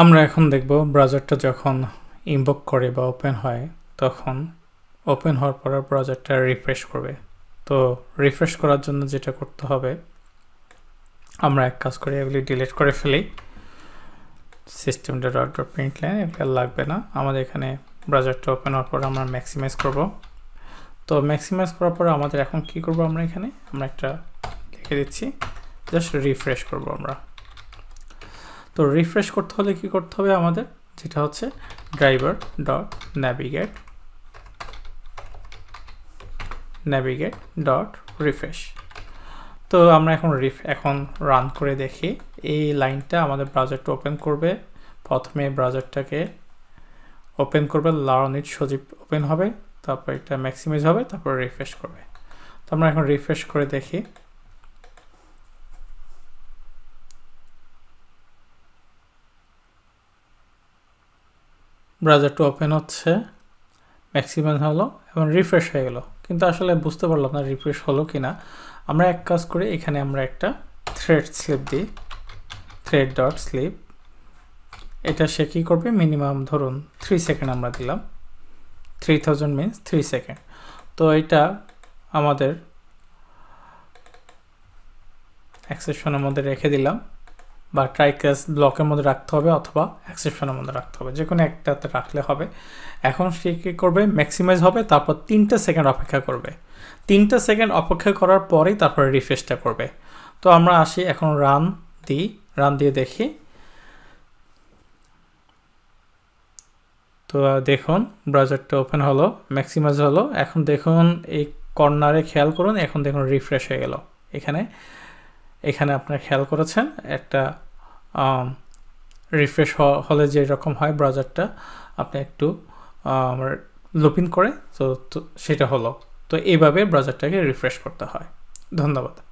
আমরা এখন দেখব ব্রাউজারটা যখন ইনবক করে বা ওপেন হয় তখন ওপেন হওয়ার পর ব্রাউজারটা রিফ্রেশ করবে তো রিফ্রেশ করার জন্য যেটা করতে হবে আমরা এক কাজ করি এগুলি ডিলিট করে ফেলি system dot dot print line এগুলো লাগবে না আমাদের এখানে ব্রাউজারটা ওপেন হওয়ার পর আমরা ম্যাক্সিমাইজ করবো তো ম্যাক্সিমাইজ করার পরে আমাদের এখন কি করব আমরা এখানে আমরা একটা লিখে দিচ্ছি জাস্ট রিফ্রেশ করব আমরা তো রিফ্রেশ করতে হলে কি করতে হবে আমাদের যেটা হচ্ছে driver dot navigate navigate dot refresh তো আমরা এখন রিফ এখন রান করে দেখি এই লাইনটা আমাদের ব্রাউজারটা ওপেন করবে প্রথমে ব্রাউজারটাকে ওপেন করবে লারনিট সজীব ওপেন হবে তারপর এটা ম্যাক্সিমাইজ হবে তারপর রিফ্রেশ করবে তো আমরা এখন রিফ্রেশ করে দেখি ব্রাউজারটি ওপেন হচ্ছে ম্যাক্সিমাম হলো এবং রিফ্রেশ হয়ে গেল কিন্তু আসলে বুঝতে পারলাম না রিফ্রেশ হলো কি না আমরা এক কাজ করি এখানে আমরা একটা থ্রেড স্লিপ দিই থ্রেড ডট স্লিপ এটা সে কী করবে মিনিমাম ধরুন থ্রি সেকেন্ড আমরা দিলাম three thousand means three second তো এটা আমাদের অ্যাক্সেপশনের মধ্যে রেখে দিলাম বা ট্রাইকেস ব্লকের মধ্যে রাখতে হবে অথবা অ্যাক্সেপশনের মধ্যে রাখতে হবে যে কোনো একটাতে রাখলে হবে এখন সে কী করবে ম্যাক্সিমাইজ হবে তারপর তিনটা সেকেন্ড অপেক্ষা করবে তিনটা সেকেন্ড অপেক্ষা করার পরেই তারপরে রিফ্রেশটা করবে তো আমরা আসি এখন রান দিই রান দিয়ে দেখি তো দেখুন ব্রাউজারটা ওপেন হলো ম্যাক্সিমাইজ হলো এখন দেখুন এই কর্নারে খেয়াল করুন এখন দেখুন রিফ্রেশ হয়ে গেল এখানে এখানে আপনার খেয়াল করেছেন একটা রিফ্রেশ হলে যে রকম হয় ব্রাউজারটা আপনি একটু লুপিন করে তো সেটা হলো তো এইভাবে ব্রাউজারটাকে রিফ্রেশ করতে হয় ধন্যবাদ